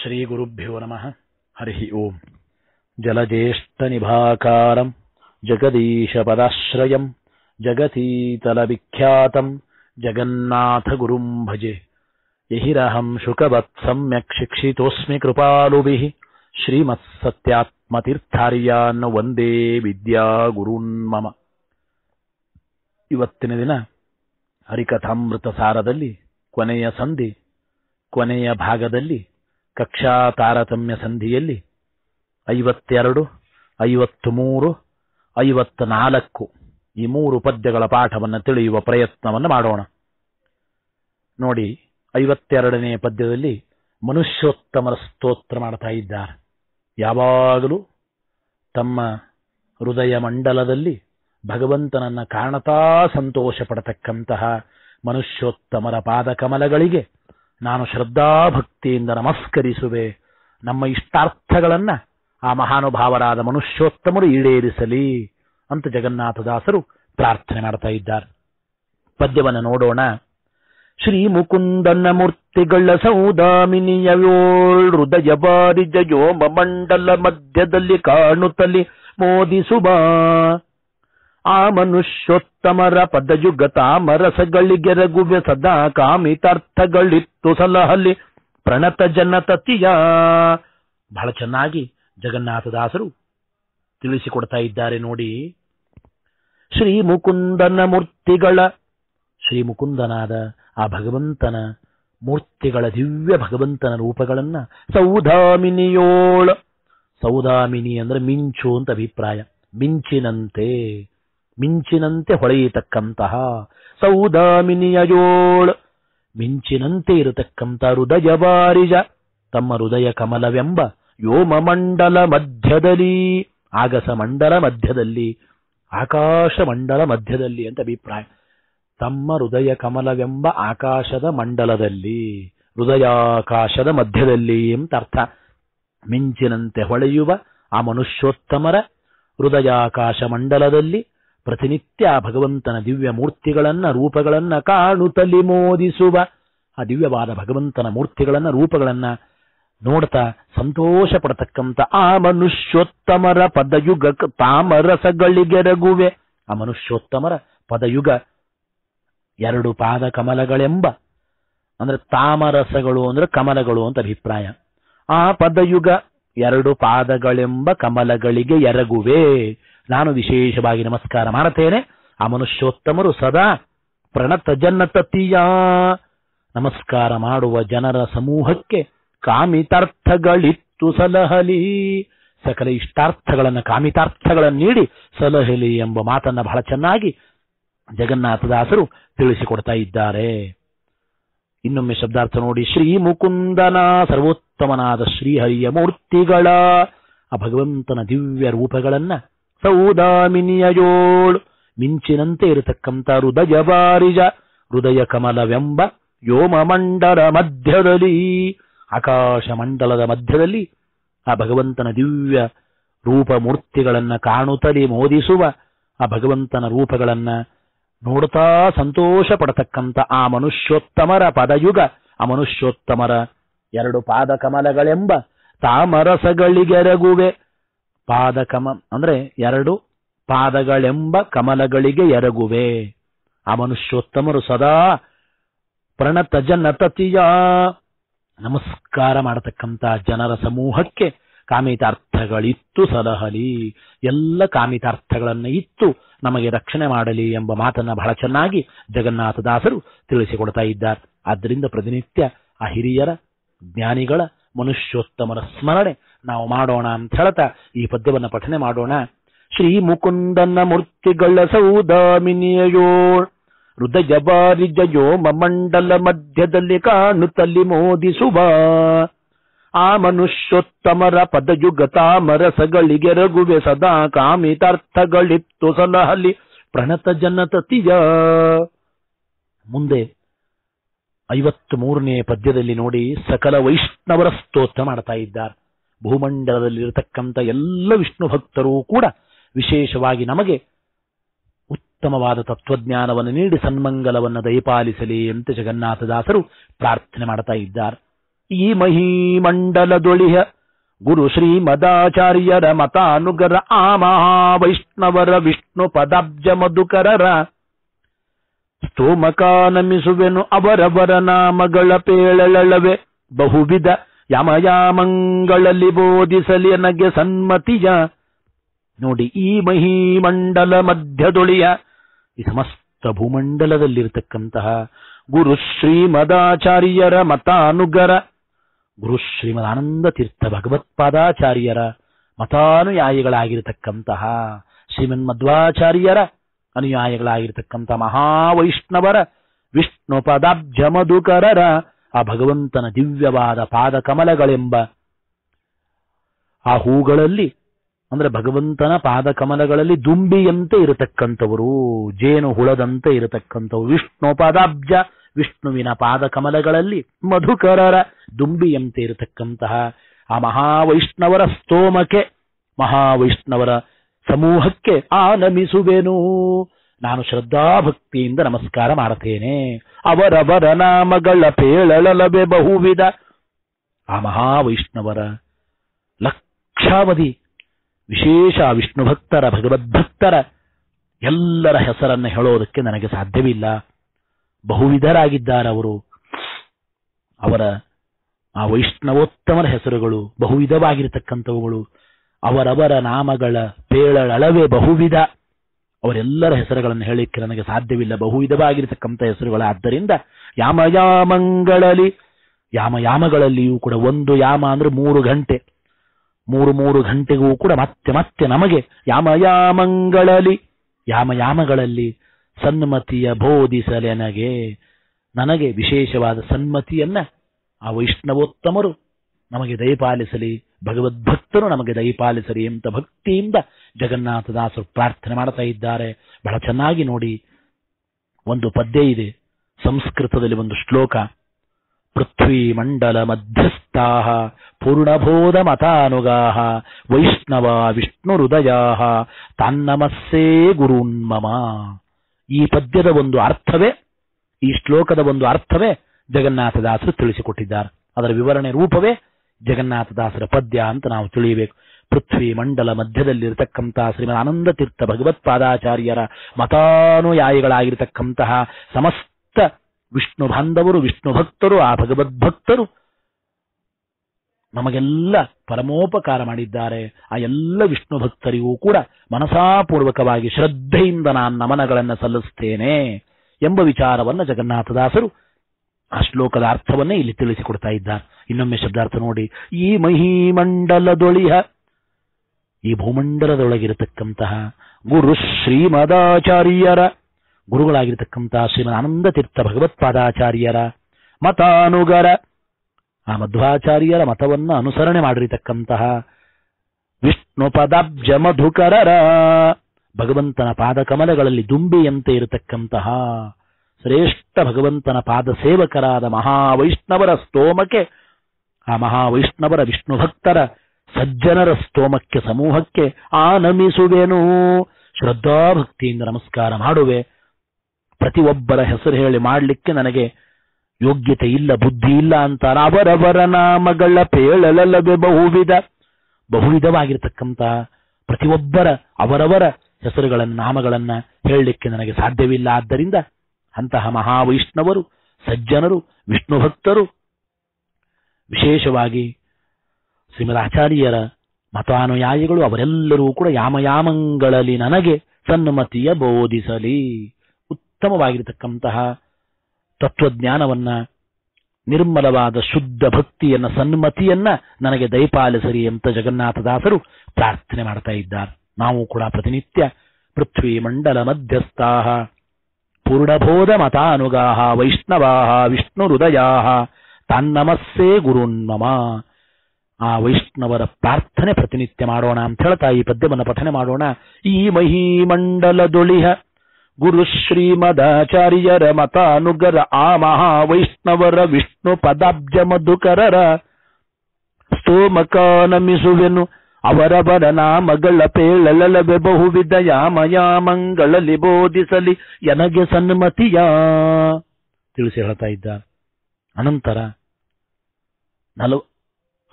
శ్రీగురుభ్యో నమ హరి ఓం జలజేష్టనిభాకారం జగదీశపదాశ్రయం జగతీతలవిఖ్యాతం జగన్నాథగురుం భజే ఎహిరహం శుకవత్సమ్యక్ శిక్షితోస్మి కృపాలు శ్రీమత్సత్యాత్మతీర్థార్యాన్ వందే ವಿದ್ಯಾ ಗುರುನ್ಮಮ ಇವತ್ತಿನ ದಿನ ಹರಿಕಥಾಮೃತ ಸಾರದಲ್ಲಿ ಕೊನೆಯ ಸಂಧಿ ಕೊನೆಯ ಭಾಗದಲ್ಲಿ ಕಕ್ಷಾ ತಾರತಮ್ಯ ಸಂಧಿಯಲ್ಲಿ ಐವತ್ತೆರಡು ಐವತ್ತ್ಮೂರು ನಾಲ್ಕು ಈ ಮೂರು ಪದ್ಯಗಳ ಪಾಠವನ್ನು ತಿಳಿಯುವ ಪ್ರಯತ್ನವನ್ನು ಮಾಡೋಣ ನೋಡಿ ಐವತ್ತೆರಡನೇ ಪದ್ಯದಲ್ಲಿ ಮನುಷ್ಯೋತ್ತಮರ ಸ್ತೋತ್ರ ಮಾಡ್ತಾ ಇದ್ದಾರೆ ಯಾವಾಗಲೂ ತಮ್ಮ ಹೃದಯ ಮಂಡಲದಲ್ಲಿ ಭಗವಂತನನ್ನು ಕಾಣತಾ ಸಂತೋಷ ಪಡತಕ್ಕಂತಹ ಮನುಷ್ಯೋತ್ತಮರ ಪಾದಕಮಲಗಳಿಗೆ ನಾನು ಶ್ರದ್ಧಾಭಕ್ತಿಯಿಂದ ನಮಸ್ಕರಿಸುವೆ ನಮ್ಮ ಇಷ್ಟಾರ್ಥಗಳನ್ನ ಆ ಮಹಾನುಭಾವರಾದ ಮನುಷ್ಯೋತ್ತಮರು ಈಡೇರಿಸಲಿ ಅಂತ ಜಗನ್ನಾಥದಾಸರು ಪ್ರಾರ್ಥನೆ ಮಾಡ್ತಾ ಇದ್ದಾರೆ ಪದ್ಯವನ್ನು ನೋಡೋಣ ಶ್ರೀ ಮುಕುಂದನ ಮೂರ್ತಿಗಳ ಸೌದಾಮಿನಿಯೋಳ್ ಹೃದಯ ಬಾರಿ ಜಯೋಮ ಮಂಡಲ ಮಧ್ಯದಲ್ಲಿ ಕಾಣುತ್ತಲಿ ಮೋದಿಸುಬಾ ಆ ಮನುಷ್ಯೋತ್ತಮರ ಪದಯುಗ ಗೆರಗುವ್ಯ ಸದಾ ಕಾಮಿತಾರ್ಥಗಳಿತ್ತು ಸಲಹಲಿ ಪ್ರಣತ ಜನತತಿಯ ಬಹಳ ಚೆನ್ನಾಗಿ ಜಗನ್ನಾಥದಾಸರು ತಿಳಿಸಿಕೊಡ್ತಾ ಇದ್ದಾರೆ ನೋಡಿ ಶ್ರೀ ಮುಕುಂದನ ಮೂರ್ತಿಗಳ ಶ್ರೀ ಮುಕುಂದನಾದ ಆ ಭಗವಂತನ ಮೂರ್ತಿಗಳ ದಿವ್ಯ ಭಗವಂತನ ರೂಪಗಳನ್ನ ಸೌಧಾಮಿನಿಯೋಳ ಸೌಧಾಮಿನಿ ಅಂದ್ರೆ ಮಿಂಚು ಅಂತ ಅಭಿಪ್ರಾಯ ಮಿಂಚಿನಂತೆ ಮಿಂಚಿನಂತೆ ಹೊಳೆಯತಕ್ಕಂತಹ ಸೌದಾಮಿನಿಯೋಳ್ ಮಿಂಚಿನಂತೆ ಇರತಕ್ಕಂಥ ಹೃದಯ ಬಾರಿಜ ತಮ್ಮ ಹೃದಯ ಕಮಲವೆಂಬ ಮಂಡಲ ಮಧ್ಯದಲ್ಲಿ ಆಗಸ ಮಂಡಲ ಮಧ್ಯದಲ್ಲಿ ಆಕಾಶ ಮಂಡಲ ಮಧ್ಯದಲ್ಲಿ ಅಂತ ಅಭಿಪ್ರಾಯ ತಮ್ಮ ಹೃದಯ ಕಮಲವೆಂಬ ಆಕಾಶದ ಮಂಡಲದಲ್ಲಿ ಹೃದಯಾಕಾಶದ ಮಧ್ಯದಲ್ಲಿ ಅಂತ ಅರ್ಥ ಮಿಂಚಿನಂತೆ ಹೊಳೆಯುವ ಆ ಮನುಷ್ಯೋತ್ತಮರ ಹೃದಯಾಕಾಶ ಮಂಡಲದಲ್ಲಿ ಪ್ರತಿನಿತ್ಯ ಭಗವಂತನ ದಿವ್ಯ ಮೂರ್ತಿಗಳನ್ನ ರೂಪಗಳನ್ನ ಕಾಣುತ್ತಲಿ ಮೋದಿಸುವ ಆ ದಿವ್ಯವಾದ ಭಗವಂತನ ಮೂರ್ತಿಗಳನ್ನ ರೂಪಗಳನ್ನ ನೋಡ್ತಾ ಸಂತೋಷ ಪಡತಕ್ಕಂಥ ಆ ಮನುಷ್ಯೋತ್ತಮರ ಪದಯುಗ ತಾಮರಸಗಳಿಗೆರಗುವೆ ಆ ಮನುಷ್ಯೋತ್ತಮರ ಪದಯುಗ ಎರಡು ಪಾದ ಕಮಲಗಳೆಂಬ ಅಂದ್ರೆ ತಾಮರಸಗಳು ಅಂದ್ರೆ ಕಮಲಗಳು ಅಂತ ಅಭಿಪ್ರಾಯ ಆ ಪದಯುಗ ಎರಡು ಪಾದಗಳೆಂಬ ಕಮಲಗಳಿಗೆ ಎರಗುವೆ ನಾನು ವಿಶೇಷವಾಗಿ ನಮಸ್ಕಾರ ಮಾಡುತ್ತೇನೆ ಆ ಮನುಷ್ಯೋತ್ತಮರು ಸದಾ ಪ್ರಣತ ತತ್ತೀಯ ನಮಸ್ಕಾರ ಮಾಡುವ ಜನರ ಸಮೂಹಕ್ಕೆ ಕಾಮಿತಾರ್ಥಗಳಿತ್ತು ಸಲಹಲಿ ಸಕಲ ಇಷ್ಟಾರ್ಥಗಳನ್ನು ಕಾಮಿತಾರ್ಥಗಳನ್ನು ನೀಡಿ ಸಲಹಲಿ ಎಂಬ ಮಾತನ್ನ ಬಹಳ ಚೆನ್ನಾಗಿ ಜಗನ್ನಾಥದಾಸರು ತಿಳಿಸಿಕೊಡ್ತಾ ಇದ್ದಾರೆ ಇನ್ನೊಮ್ಮೆ ಶಬ್ದಾರ್ಥ ನೋಡಿ ಶ್ರೀ ಮುಕುಂದನ ಸರ್ವೋತ್ತಮನಾದ ಶ್ರೀಹರಿಯ ಮೂರ್ತಿಗಳ ಆ ಭಗವಂತನ ದಿವ್ಯ ರೂಪಗಳನ್ನ ಸೌದಾಮಿನಿಯೋಳ್ ಮಿಂಚಿನಂತೆ ಇರತಕ್ಕಂಥ ಹೃದಯ ಬಾರಿಜ ಹೃದಯ ಕಮಲವೆಂಬ ವ್ಯೋಮ ಮಂಡಲ ಮಧ್ಯದಲ್ಲಿ ಆಕಾಶ ಮಂಡಲದ ಮಧ್ಯದಲ್ಲಿ ಆ ಭಗವಂತನ ದಿವ್ಯ ರೂಪ ಮೂರ್ತಿಗಳನ್ನು ಕಾಣುತ್ತಲೇ ಮೋದಿಸುವ ಆ ಭಗವಂತನ ರೂಪಗಳನ್ನ ನೋಡುತ್ತಾ ಸಂತೋಷ ಪಡತಕ್ಕಂಥ ಆ ಮನುಷ್ಯೋತ್ತಮರ ಪದಯುಗ ಆ ಮನುಷ್ಯೋತ್ತಮರ ಎರಡು ಪಾದ ಕಮಲಗಳೆಂಬ ತಾಮರಸಗಳಿಗೆರಗುವೆ ಪಾದಕಮ ಅಂದ್ರೆ ಎರಡು ಪಾದಗಳೆಂಬ ಕಮಲಗಳಿಗೆ ಎರಗುವೆ ಆ ಮನುಷ್ಯೋತ್ತಮರು ಸದಾ ಪ್ರಣತ ಜನತತಿಯ ನಮಸ್ಕಾರ ಮಾಡತಕ್ಕಂತಹ ಜನರ ಸಮೂಹಕ್ಕೆ ಕಾಮಿತಾರ್ಥಗಳಿತ್ತು ಸದಹಲಿ ಎಲ್ಲ ಕಾಮಿತಾರ್ಥಗಳನ್ನು ಇತ್ತು ನಮಗೆ ರಕ್ಷಣೆ ಮಾಡಲಿ ಎಂಬ ಮಾತನ್ನ ಬಹಳ ಚೆನ್ನಾಗಿ ಜಗನ್ನಾಥದಾಸರು ತಿಳಿಸಿಕೊಡ್ತಾ ಇದ್ದಾರೆ ಆದ್ದರಿಂದ ಪ್ರತಿನಿತ್ಯ ಆ ಹಿರಿಯರ ಜ್ಞಾನಿಗಳ ಮನುಷ್ಯೋತ್ತಮರ ಸ್ಮರಣೆ ನಾವು ಮಾಡೋಣ ಅಂತ ಹೇಳ್ತಾ ಈ ಪದ್ಯವನ್ನು ಪಠನೆ ಮಾಡೋಣ ಶ್ರೀ ಮುಕುಂದನ ಮೂರ್ತಿಗಳ ಸೌದಾಮಿನಿಯೋ ಹೃದಯ ಜಯೋ ಮಂಡಲ ಮಧ್ಯದಲ್ಲಿ ಕಾಣುತ್ತಲ್ಲಿ ಮೋದಿಸುವ ಆ ಮನುಷ್ಯೋತ್ತಮರ ಪದಯುಗ ತಾಮರಸಗಳಿಗೆ ರಘುವೆ ಸದಾ ಕಾಮಿತಾರ್ಥಗಳಿತ್ತು ಸಲಹಲಿ ಪ್ರಣತ ಜನತತಿಯ ಮುಂದೆ ಮೂರನೇ ಪದ್ಯದಲ್ಲಿ ನೋಡಿ ಸಕಲ ವೈಷ್ಣವರ ಸ್ತೋತ್ರ ಮಾಡ್ತಾ ಇದ್ದಾರೆ ಭೂಮಂಡಲದಲ್ಲಿರತಕ್ಕಂಥ ಎಲ್ಲ ವಿಷ್ಣು ಭಕ್ತರೂ ಕೂಡ ವಿಶೇಷವಾಗಿ ನಮಗೆ ಉತ್ತಮವಾದ ತತ್ವಜ್ಞಾನವನ್ನು ನೀಡಿ ಸನ್ಮಂಗಲವನ್ನು ದಯಪಾಲಿಸಲಿ ಅಂತ ಜಗನ್ನಾಥದಾಸರು ಪ್ರಾರ್ಥನೆ ಮಾಡ್ತಾ ಇದ್ದಾರೆ ಈ ಮಹಿಮಂಡಲದೊಳಿಯ ಗುರು ಶ್ರೀ ಮದಾಚಾರ್ಯರ ಮತಾನುಗರ ಆ ಮಹಾವೈಷ್ಣವರ ವಿಷ್ಣು ಪದಾಬ್ಜ ಮಧುಕರರ ಸ್ತೋಮಕಾನಮಿಸುವೆನು ಅವರವರ ನಾಮಗಳ ಪೇಳಳವೆ ಬಹುವಿಧ ಯಮಯಾಮಂಗಳಲ್ಲಿ ಬೋಧಿಸಲಿ ನನಗೆ ಸನ್ಮತಿಯ ನೋಡಿ ಈ ಮಹಿಮಂಡಲ ಮಧ್ಯದೊಳಿಯ ಈ ಸಮಸ್ತ ಭೂಮಂಡಲದಲ್ಲಿರತಕ್ಕಂತಹ ಗುರು ಶ್ರೀಮದಾಚಾರ್ಯರ ಮತಾನುಗರ ಗುರು ಶ್ರೀಮದಾನಂದ ತೀರ್ಥ ಭಗವತ್ಪಾದಾಚಾರ್ಯರ ಮತಾನುಯಾಯಿಗಳಾಗಿರತಕ್ಕಂತಹ ಶ್ರೀಮನ್ ಮಧ್ವಾಚಾರ್ಯರ ಮಹಾವೈಷ್ಣವರ ವಿಷ್ಣು ಪದಾಬ್ಜ ಮಧುಕರರ ಆ ಭಗವಂತನ ದಿವ್ಯವಾದ ಪಾದ ಕಮಲಗಳೆಂಬ ಆ ಹೂಗಳಲ್ಲಿ ಅಂದ್ರೆ ಭಗವಂತನ ಪಾದ ಕಮಲಗಳಲ್ಲಿ ದುಂಬಿಯಂತೆ ಇರತಕ್ಕಂಥವರು ಜೇನು ಹುಳದಂತೆ ಇರತಕ್ಕಂಥವು ವಿಷ್ಣು ಪಾದಾಬ್ಜ ವಿಷ್ಣುವಿನ ಪಾದ ಕಮಲಗಳಲ್ಲಿ ಮಧುಕರರ ದುಂಬಿಯಂತೆ ಇರತಕ್ಕಂತಹ ಆ ಮಹಾವೈಷ್ಣವರ ಸ್ತೋಮಕ್ಕೆ ಮಹಾವೈಷ್ಣವರ ಸಮೂಹಕ್ಕೆ ಆನಮಿಸುವೆನು ನಾನು ಶ್ರದ್ಧಾಭಕ್ತಿಯಿಂದ ನಮಸ್ಕಾರ ಮಾಡುತ್ತೇನೆ ಅವರವರ ನಾಮಗಳ ಪೇಳಳಲವೆ ಬಹುವಿಧ ಆ ಮಹಾವೈಷ್ಣವರ ಲಕ್ಷಾವಧಿ ವಿಶೇಷ ವಿಷ್ಣು ಭಕ್ತರ ಭಗವದ್ಭಕ್ತರ ಎಲ್ಲರ ಹೆಸರನ್ನು ಹೇಳೋದಕ್ಕೆ ನನಗೆ ಸಾಧ್ಯವಿಲ್ಲ ಬಹುವಿಧರಾಗಿದ್ದಾರೆ ಅವರು ಅವರ ಆ ವೈಷ್ಣವೋತ್ತಮರ ಹೆಸರುಗಳು ಬಹುವಿಧವಾಗಿರತಕ್ಕಂಥವುಗಳು ಅವರವರ ನಾಮಗಳ ಪೇಳಳವೇ ಬಹುವಿಧ ಅವರೆಲ್ಲರ ಹೆಸರುಗಳನ್ನು ಹೇಳಲಿಕ್ಕೆ ನನಗೆ ಸಾಧ್ಯವಿಲ್ಲ ಬಹು ವಿಧವಾಗಿರತಕ್ಕಂಥ ಹೆಸರುಗಳ ಆದ್ದರಿಂದ ಯಾಮಯಾಮಗಳಲ್ಲಿ ಯಾಮಯಾಮಗಳಲ್ಲಿಯೂ ಕೂಡ ಒಂದು ಯಾಮ ಅಂದ್ರೆ ಮೂರು ಗಂಟೆ ಮೂರು ಮೂರು ಗಂಟೆಗೂ ಕೂಡ ಮತ್ತೆ ಮತ್ತೆ ನಮಗೆ ಯಾಮಯಾಮಗಳಲ್ಲಿ ಯಾಮಯಾಮಗಳಲ್ಲಿ ಸನ್ಮತಿಯ ಬೋಧಿಸಲೆನಗೆ ನನಗೆ ವಿಶೇಷವಾದ ಸನ್ಮತಿಯನ್ನ ಆ ವೈಷ್ಣವೋತ್ತಮರು ನಮಗೆ ದಯಪಾಲಿಸಲಿ ಭಗವದ್ಭಕ್ತರು ನಮಗೆ ದಯಪಾಲಿಸರಿ ಅಂತ ಭಕ್ತಿಯಿಂದ ಜಗನ್ನಾಥದಾಸರು ಪ್ರಾರ್ಥನೆ ಮಾಡ್ತಾ ಇದ್ದಾರೆ ಬಹಳ ಚೆನ್ನಾಗಿ ನೋಡಿ ಒಂದು ಪದ್ಯ ಇದೆ ಸಂಸ್ಕೃತದಲ್ಲಿ ಒಂದು ಶ್ಲೋಕ ಪೃಥ್ವಿ ಮಂಡಲ ಮಧ್ಯಸ್ಥಾಹ ಪೂರ್ಣಬೋಧ ಮತಾನುಗಾಹ ವೈಷ್ಣವ ವಿಷ್ಣು ಹೃದಯ ತನ್ನಮಸ್ಸೇ ಗುರುನ್ಮಮ ಈ ಪದ್ಯದ ಒಂದು ಅರ್ಥವೇ ಈ ಶ್ಲೋಕದ ಒಂದು ಅರ್ಥವೇ ಜಗನ್ನಾಥದಾಸರು ತಿಳಿಸಿಕೊಟ್ಟಿದ್ದಾರೆ ಅದರ ವಿವರಣೆ ರೂಪವೇ ಜಗನ್ನಾಥದಾಸರ ಪದ್ಯ ಅಂತ ನಾವು ತಿಳಿಯಬೇಕು ಪೃಥ್ವಿ ಮಂಡಲ ಮಧ್ಯದಲ್ಲಿರತಕ್ಕಂತಹ ಶ್ರೀಮನ್ ಆನಂದ ತೀರ್ಥ ಭಗವತ್ಪಾದಾಚಾರ್ಯರ ಮತಾನುಯಾಯಿಗಳಾಗಿರತಕ್ಕಂತಹ ಸಮಸ್ತ ವಿಷ್ಣು ಬಾಂಧವರು ವಿಷ್ಣು ಭಕ್ತರು ಆ ಭಗವದ್ಭಕ್ತರು ನಮಗೆಲ್ಲ ಪರಮೋಪಕಾರ ಮಾಡಿದ್ದಾರೆ ಆ ಎಲ್ಲ ವಿಷ್ಣು ಭಕ್ತರಿಗೂ ಕೂಡ ಮನಸಾಪೂರ್ವಕವಾಗಿ ಶ್ರದ್ಧೆಯಿಂದ ನಾನು ನಮನಗಳನ್ನು ಸಲ್ಲಿಸ್ತೇನೆ ಎಂಬ ವಿಚಾರವನ್ನು ಜಗನ್ನಾಥದಾಸರು ಆ ಶ್ಲೋಕದ ಅರ್ಥವನ್ನೇ ಇಲ್ಲಿ ತಿಳಿಸಿಕೊಡ್ತಾ ಇದ್ದಾರೆ ಇನ್ನೊಮ್ಮೆ ಶಬ್ದಾರ್ಥ ನೋಡಿ ಈ ಮಹಿಮಂಡಲದೊಳಿಹ ಈ ಭೂಮಂಡಲದೊಳಗಿರತಕ್ಕಂತಹ ಗುರು ಶ್ರೀಮದಾಚಾರ್ಯರ ಗುರುಗಳಾಗಿರತಕ್ಕಂತಹ ಶ್ರೀಮದ್ ಆನಂದ ತೀರ್ಥ ಭಗವತ್ಪಾದಾಚಾರ್ಯರ ಮತಾನುಗರ ಆ ಮಧ್ವಾಚಾರ್ಯರ ಮತವನ್ನು ಅನುಸರಣೆ ಮಾಡಿರತಕ್ಕಂತಹ ವಿಷ್ಣು ಪದಾಬ್ಜ ಮಧುಕರರ ಭಗವಂತನ ಪಾದ ಕಮಲಗಳಲ್ಲಿ ದುಂಬಿಯಂತೆ ಇರತಕ್ಕಂತಹ ಶ್ರೇಷ್ಠ ಭಗವಂತನ ಪಾದ ಸೇವಕರಾದ ಮಹಾವೈಷ್ಣವರ ಸ್ತೋಮಕ್ಕೆ ಆ ಮಹಾವೈಷ್ಣವರ ವಿಷ್ಣು ಭಕ್ತರ ಸಜ್ಜನರ ಸ್ತೋಮಕ್ಕೆ ಸಮೂಹಕ್ಕೆ ಆನಮಿಸುವೆನು ಶ್ರದ್ಧಾಭಕ್ತಿಯಿಂದ ನಮಸ್ಕಾರ ಮಾಡುವೆ ಪ್ರತಿಯೊಬ್ಬರ ಹೆಸರು ಹೇಳಿ ಮಾಡಲಿಕ್ಕೆ ನನಗೆ ಯೋಗ್ಯತೆ ಇಲ್ಲ ಬುದ್ಧಿ ಇಲ್ಲ ಅಂತಾರೆ ಅವರವರ ನಾಮಗಳ ಪೇಳಲಲ್ಲದೆ ಬಹುವಿಧ ಬಹುವಿಧವಾಗಿರ್ತಕ್ಕಂಥ ಪ್ರತಿಯೊಬ್ಬರ ಅವರವರ ಹೆಸರುಗಳನ್ನು ನಾಮಗಳನ್ನು ಹೇಳಲಿಕ್ಕೆ ನನಗೆ ಸಾಧ್ಯವಿಲ್ಲ ಆದ್ದರಿಂದ ಅಂತಹ ಮಹಾವೈಷ್ಣವರು ಸಜ್ಜನರು ವಿಷ್ಣು ಭಕ್ತರು ವಿಶೇಷವಾಗಿ ಶ್ರೀಮದಾಚಾರ್ಯರ ಮತಾನುಯಾಯಿಗಳು ಅವರೆಲ್ಲರೂ ಕೂಡ ಯಾಮಯಾಮಂಗಳಲ್ಲಿ ನನಗೆ ಸನ್ಮತಿಯ ಬೋಧಿಸಲಿ ಉತ್ತಮವಾಗಿರತಕ್ಕಂತಹ ತತ್ವಜ್ಞಾನವನ್ನ ನಿರ್ಮಲವಾದ ಶುದ್ಧ ಭಕ್ತಿಯನ್ನ ಸನ್ಮತಿಯನ್ನ ನನಗೆ ದಯಪಾಲಿಸಲಿ ಅಂತ ಜಗನ್ನಾಥದಾಸರು ಪ್ರಾರ್ಥನೆ ಮಾಡ್ತಾ ಇದ್ದಾರೆ ನಾವು ಕೂಡ ಪ್ರತಿನಿತ್ಯ ಪೃಥ್ವಿ ಮಂಡಲ ಮಧ್ಯಸ್ಥಾ ಪೂರ್ಣಬೋಧ ಮತಾನುಗಾಹ ವೈಷ್ಣವಾ ವಿಷ್ಣು ಹೃದಯಾ ತನ್ನಮಸ್ಸೇ ಗುರುನ್ನಮ ಆ ವೈಷ್ಣವರ ಪ್ರಾರ್ಥನೆ ಪ್ರತಿನಿತ್ಯ ಮಾಡೋಣ ಅಂತ ಹೇಳ್ತಾ ಈ ಪದ್ಯವನ್ನು ಪಠನೆ ಮಾಡೋಣ ಈ ದೊಳಿಹ ಗುರು ಶ್ರೀಮದಾಚಾರ್ಯರ ಮತಾನುಗರ ಆ ಮಹಾ ವೈಷ್ಣವರ ವಿಷ್ಣು ಪದಾಬ್ಜ ಮಧುಕರರ ಅವರ ಬರ ನಾಮಗಳ ಪೇಳಲಲವೆ ಬಹುವಿಧ ಯಾಮಯ ಮಂಗಳಲ್ಲಿ ಬೋಧಿಸಲಿ ಎನಗೆ ಸನ್ಮತಿಯ ತಿಳಿಸಿ ಹೇಳ್ತಾ ಇದ್ದ ಅನಂತರ ನಲವ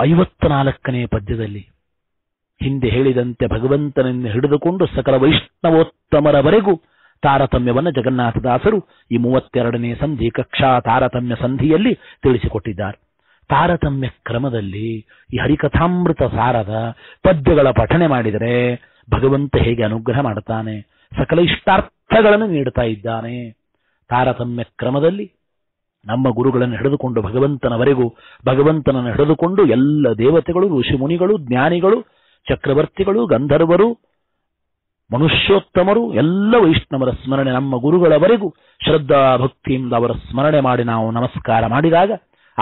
ಐವತ್ನಾಲ್ಕನೇ ಪದ್ಯದಲ್ಲಿ ಹಿಂದೆ ಹೇಳಿದಂತೆ ಭಗವಂತನನ್ನು ಹಿಡಿದುಕೊಂಡು ಸಕಲ ವೈಷ್ಣವೋತ್ತಮರವರೆಗೂ ತಾರತಮ್ಯವನ್ನು ಜಗನ್ನಾಥದಾಸರು ಈ ಮೂವತ್ತೆರಡನೇ ಸಂಧಿ ಕಕ್ಷಾ ತಾರತಮ್ಯ ಸಂಧಿಯಲ್ಲಿ ತಿಳಿಸಿಕೊಟ್ಟಿದ್ದಾರೆ ತಾರತಮ್ಯ ಕ್ರಮದಲ್ಲಿ ಈ ಹರಿಕಥಾಮೃತ ಸಾರದ ಪದ್ಯಗಳ ಪಠನೆ ಮಾಡಿದರೆ ಭಗವಂತ ಹೇಗೆ ಅನುಗ್ರಹ ಮಾಡುತ್ತಾನೆ ಸಕಲ ಇಷ್ಟಾರ್ಥಗಳನ್ನು ನೀಡುತ್ತಾ ಇದ್ದಾನೆ ತಾರತಮ್ಯ ಕ್ರಮದಲ್ಲಿ ನಮ್ಮ ಗುರುಗಳನ್ನು ಹಿಡಿದುಕೊಂಡು ಭಗವಂತನವರೆಗೂ ಭಗವಂತನನ್ನು ಹಿಡಿದುಕೊಂಡು ಎಲ್ಲ ದೇವತೆಗಳು ಋಷಿಮುನಿಗಳು ಜ್ಞಾನಿಗಳು ಚಕ್ರವರ್ತಿಗಳು ಗಂಧರ್ವರು ಮನುಷ್ಯೋತ್ತಮರು ಎಲ್ಲ ವೈಷ್ಣವರ ಸ್ಮರಣೆ ನಮ್ಮ ಗುರುಗಳವರೆಗೂ ಶ್ರದ್ಧಾ ಭಕ್ತಿಯಿಂದ ಅವರ ಸ್ಮರಣೆ ಮಾಡಿ ನಾವು ನಮಸ್ಕಾರ ಮಾಡಿದಾಗ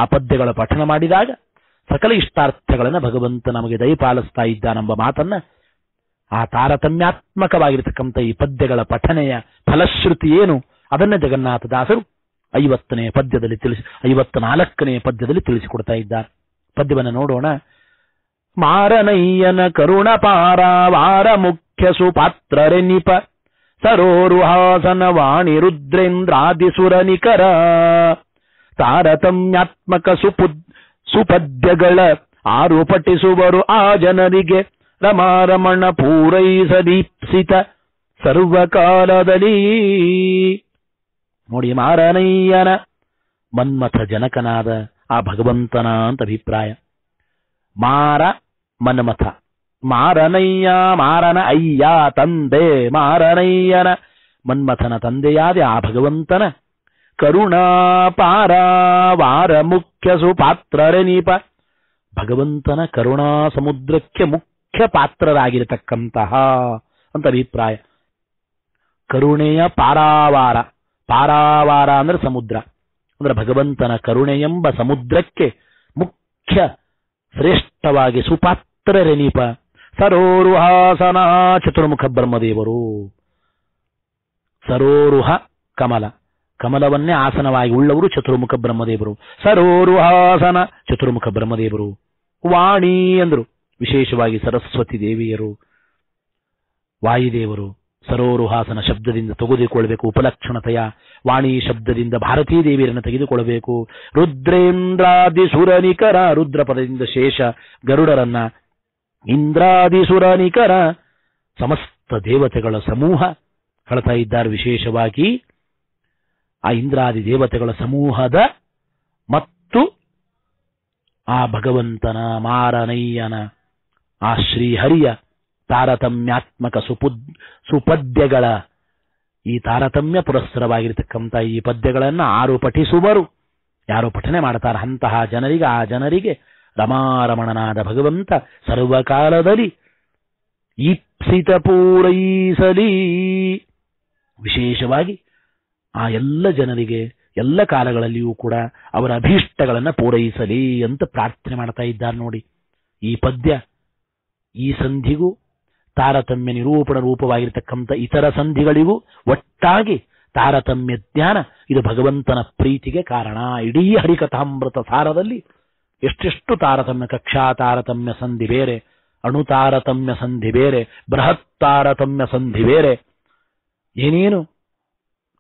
ಆ ಪದ್ಯಗಳ ಪಠನ ಮಾಡಿದಾಗ ಸಕಲ ಇಷ್ಟಾರ್ಥಗಳನ್ನು ಭಗವಂತ ನಮಗೆ ದಯಪಾಲಿಸ್ತಾ ಇದ್ದಾನೆಂಬ ಮಾತನ್ನ ಆ ತಾರತಮ್ಯಾತ್ಮಕವಾಗಿರತಕ್ಕಂಥ ಈ ಪದ್ಯಗಳ ಪಠನೆಯ ಫಲಶ್ರುತಿ ಏನು ಅದನ್ನೇ ಜಗನ್ನಾಥದಾಸರು ಐವತ್ತನೇ ಪದ್ಯದಲ್ಲಿ ತಿಳಿಸಿ ಐವತ್ನಾಲ್ಕನೇ ಪದ್ಯದಲ್ಲಿ ತಿಳಿಸಿಕೊಡ್ತಾ ಇದ್ದಾರೆ ಪದ್ಯವನ್ನು ನೋಡೋಣ ಮಾರನಯ್ಯನ ಕರುಣ ಪಾರಾವಾರ ಮುಖ್ಯ ಸುಪಾತ್ರರೆ ನಿಪ ಹಾಸನ ವಾಣಿ ರುದ್ರೇಂದ್ರಾದಿಸುರ ನಿಖರ ತಾರತಮ್ಯಾತ್ಮಕ ಸುಪು ಸುಪದ್ಯಗಳ ಪಠಿಸುವರು ಆ ಜನರಿಗೆ ರಮಾರಮಣ ದೀಪ್ಸಿತ ಸರ್ವಕಾಲದಲ್ಲಿ ನೋಡಿ ಮಾರನಯ್ಯನ ಮನ್ಮಥ ಜನಕನಾದ ಆ ಭಗವಂತನ ಅಂತ ಅಭಿಪ್ರಾಯ ಮಾರ ಮನ್ಮಥ ಮಾರನಯ್ಯ ಮಾರನ ಅಯ್ಯ ತಂದೆ ಮಾರನಯ್ಯನ ಮನ್ಮಥನ ತಂದೆಯಾದ ಆ ಭಗವಂತನ ಪಾರ ವಾರ ಮುಖ್ಯ ನೀಪ ಭಗವಂತನ ಕರುಣಾ ಸಮುದ್ರಕ್ಕೆ ಮುಖ್ಯ ಪಾತ್ರರಾಗಿರತಕ್ಕಂತಹ ಅಂತ ಅಭಿಪ್ರಾಯ ಕರುಣೆಯ ಪಾರಾವಾರ ಪಾರಾವಾರ ಅಂದ್ರೆ ಸಮುದ್ರ ಅಂದ್ರೆ ಭಗವಂತನ ಕರುಣೆ ಎಂಬ ಸಮುದ್ರಕ್ಕೆ ಮುಖ್ಯ ಶ್ರೇಷ್ಠವಾಗಿ ರೆನಿಪ ಸರೋರುಹಾಸನ ಚತುರ್ಮುಖ ಬ್ರಹ್ಮದೇವರು ಸರೋರುಹ ಕಮಲ ಕಮಲವನ್ನೇ ಆಸನವಾಗಿ ಉಳ್ಳವರು ಚತುರ್ಮುಖ ಬ್ರಹ್ಮದೇವರು ಸರೋರುಹಾಸನ ಚತುರ್ಮುಖ ಬ್ರಹ್ಮದೇವರು ವಾಣಿ ಅಂದರು ವಿಶೇಷವಾಗಿ ಸರಸ್ವತಿ ದೇವಿಯರು ವಾಯುದೇವರು ಸರೋರುಹಾಸನ ಶಬ್ದದಿಂದ ತೆಗೆದುಕೊಳ್ಳಬೇಕು ಉಪಲಕ್ಷಣತೆಯ ವಾಣಿ ಶಬ್ದದಿಂದ ಭಾರತೀ ದೇವಿಯರನ್ನು ತೆಗೆದುಕೊಳ್ಳಬೇಕು ರುದ್ರೇಂದ್ರಾದಿಸುರನಿಕರ ರುದ್ರ ಪದದಿಂದ ಶೇಷ ಗರುಡರನ್ನ ಇಂದ್ರಾದಿಸುರನಿಕರ ಸಮಸ್ತ ದೇವತೆಗಳ ಸಮೂಹ ಹೇಳ್ತಾ ಇದ್ದಾರೆ ವಿಶೇಷವಾಗಿ ಆ ಇಂದ್ರಾದಿ ದೇವತೆಗಳ ಸಮೂಹದ ಮತ್ತು ಆ ಭಗವಂತನ ಮಾರನಯ್ಯನ ಆ ಶ್ರೀಹರಿಯ ತಾರತಮ್ಯಾತ್ಮಕ ಸುಪುದ್ ಸುಪದ್ಯಗಳ ಈ ತಾರತಮ್ಯ ಪುರಸ್ಸರವಾಗಿರತಕ್ಕಂಥ ಈ ಪದ್ಯಗಳನ್ನು ಆರು ಪಠಿಸುವರು ಯಾರು ಪಠನೆ ಮಾಡ್ತಾರೆ ಅಂತಹ ಜನರಿಗೆ ಆ ಜನರಿಗೆ ರಮಾರಮಣನಾದ ಭಗವಂತ ಸರ್ವಕಾಲದಲ್ಲಿ ಈಪ್ಸಿತ ಪೂರೈಸಲಿ ವಿಶೇಷವಾಗಿ ಆ ಎಲ್ಲ ಜನರಿಗೆ ಎಲ್ಲ ಕಾಲಗಳಲ್ಲಿಯೂ ಕೂಡ ಅವರ ಅಭೀಷ್ಟಗಳನ್ನು ಪೂರೈಸಲಿ ಅಂತ ಪ್ರಾರ್ಥನೆ ಮಾಡ್ತಾ ಇದ್ದಾರೆ ನೋಡಿ ಈ ಪದ್ಯ ಈ ಸಂಧಿಗೂ ತಾರತಮ್ಯ ನಿರೂಪಣ ರೂಪವಾಗಿರತಕ್ಕಂಥ ಇತರ ಸಂಧಿಗಳಿಗೂ ಒಟ್ಟಾಗಿ ತಾರತಮ್ಯ ಜ್ಞಾನ ಇದು ಭಗವಂತನ ಪ್ರೀತಿಗೆ ಕಾರಣ ಇಡೀ ಹರಿಕಥಾಮೃತ ಸಾರದಲ್ಲಿ ಎಷ್ಟೆಷ್ಟು ತಾರತಮ್ಯ ಕಕ್ಷಾ ತಾರತಮ್ಯ ಸಂಧಿ ಬೇರೆ ಅಣು ತಾರತಮ್ಯ ಸಂಧಿ ಬೇರೆ ಬೃಹತ್ ತಾರತಮ್ಯ ಸಂಧಿ ಬೇರೆ ಏನೇನು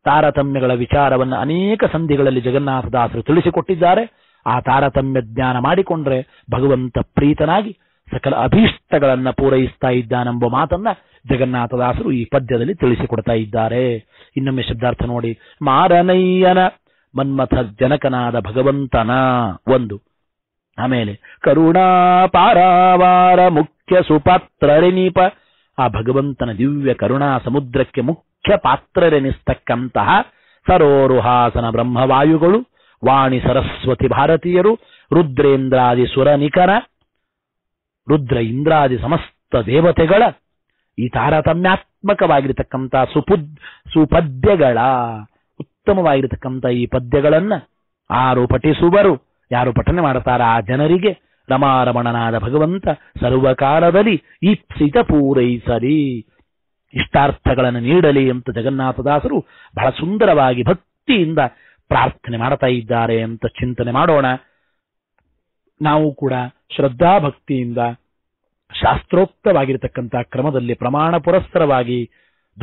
ತಾರತಮ್ಯಗಳ ವಿಚಾರವನ್ನು ಅನೇಕ ಸಂಧಿಗಳಲ್ಲಿ ಜಗನ್ನಾಥದಾಸರು ತಿಳಿಸಿಕೊಟ್ಟಿದ್ದಾರೆ ಆ ತಾರತಮ್ಯ ಜ್ಞಾನ ಮಾಡಿಕೊಂಡ್ರೆ ಭಗವಂತ ಪ್ರೀತನಾಗಿ ಸಕಲ ಅಭೀಷ್ಟಗಳನ್ನು ಪೂರೈಸ್ತಾ ಇದ್ದಾನೆಂಬ ಮಾತನ್ನ ಜಗನ್ನಾಥದಾಸರು ಈ ಪದ್ಯದಲ್ಲಿ ತಿಳಿಸಿಕೊಡ್ತಾ ಇದ್ದಾರೆ ಇನ್ನೊಮ್ಮೆ ಶಬ್ದಾರ್ಥ ನೋಡಿ ಮಾರನಯ್ಯನ ಮನ್ಮಥ ಜನಕನಾದ ಭಗವಂತನ ಒಂದು ಆಮೇಲೆ ಕರುಣಾ ಪಾರಾವಾರ ಮುಖ್ಯ ಸುಪಾತ್ರರೆನಿಪ ಆ ಭಗವಂತನ ದಿವ್ಯ ಕರುಣಾ ಸಮುದ್ರಕ್ಕೆ ಮುಖ್ಯ ಪಾತ್ರರೆನಿಸ್ತಕ್ಕಂತಹ ಸರೋರುಹಾಸನ ಬ್ರಹ್ಮವಾಯುಗಳು ವಾಣಿ ಸರಸ್ವತಿ ಭಾರತೀಯರು ರುದ್ರೇಂದ್ರಾದಿ ಸುರನಿಕರ ರುದ್ರ ಇಂದ್ರಾದಿ ಸಮಸ್ತ ದೇವತೆಗಳ ಈ ತಾರತಮ್ಯಾತ್ಮಕವಾಗಿರತಕ್ಕಂಥ ಸುಪುದ್ ಸುಪದ್ಯಗಳ ಉತ್ತಮವಾಗಿರತಕ್ಕಂಥ ಈ ಪದ್ಯಗಳನ್ನ ಆರು ಪಠಿಸುವರು ಯಾರು ಪಠನೆ ಮಾಡ್ತಾರ ಆ ಜನರಿಗೆ ರಮಾರಮಣನಾದ ಭಗವಂತ ಸರ್ವಕಾಲದಲ್ಲಿ ಈಪ್ಸಿತ ಪೂರೈಸಲಿ ಇಷ್ಟಾರ್ಥಗಳನ್ನು ನೀಡಲಿ ಅಂತ ಜಗನ್ನಾಥದಾಸರು ಬಹಳ ಸುಂದರವಾಗಿ ಭಕ್ತಿಯಿಂದ ಪ್ರಾರ್ಥನೆ ಮಾಡ್ತಾ ಇದ್ದಾರೆ ಅಂತ ಚಿಂತನೆ ಮಾಡೋಣ ನಾವು ಕೂಡ ಶ್ರದ್ಧಾಭಕ್ತಿಯಿಂದ ಶಾಸ್ತ್ರೋಕ್ತವಾಗಿರತಕ್ಕಂಥ ಕ್ರಮದಲ್ಲಿ ಪ್ರಮಾಣ ಪುರಸ್ಸರವಾಗಿ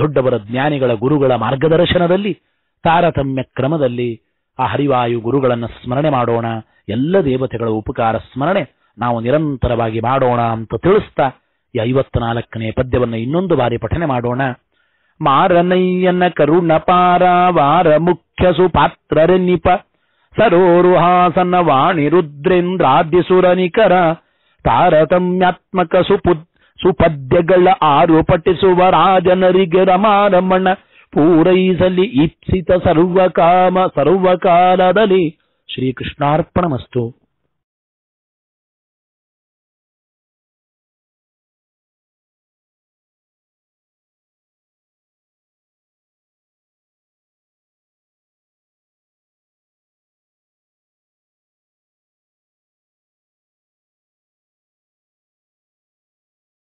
ದೊಡ್ಡವರ ಜ್ಞಾನಿಗಳ ಗುರುಗಳ ಮಾರ್ಗದರ್ಶನದಲ್ಲಿ ತಾರತಮ್ಯ ಕ್ರಮದಲ್ಲಿ ಆ ಹರಿವಾಯು ಗುರುಗಳನ್ನು ಸ್ಮರಣೆ ಮಾಡೋಣ ಎಲ್ಲ ದೇವತೆಗಳ ಉಪಕಾರ ಸ್ಮರಣೆ ನಾವು ನಿರಂತರವಾಗಿ ಮಾಡೋಣ ಅಂತ ತಿಳಿಸ್ತಾ ಈ ನಾಲ್ಕನೇ ಪದ್ಯವನ್ನು ಇನ್ನೊಂದು ಬಾರಿ ಪಠನೆ ಮಾಡೋಣ ಮಾರನಯ್ಯನ ಕರುಣಪಾರ ವಾರ ಮುಖ್ಯ ನಿಪ ಸರೋರುಹಾಸನ ವಾಣಿ ನಿಖರ ತಾರತಮ್ಯಾತ್ಮಕ ಸುಪುದ್ ಸುಪದ್ಯಗಳ ಆರು ಪಠಿಸುವ ರಾಜನರಿಗೆ ರಮಾರಮಣ ಪೂರೈಸಲಿ ಇಪ್ಸಿತ ಸರ್ವಕಾಮ ಸರ್ವಕಾಲದಲ್ಲಿ ಶ್ರೀಕೃಷ್ಣಾರ್ಪಣ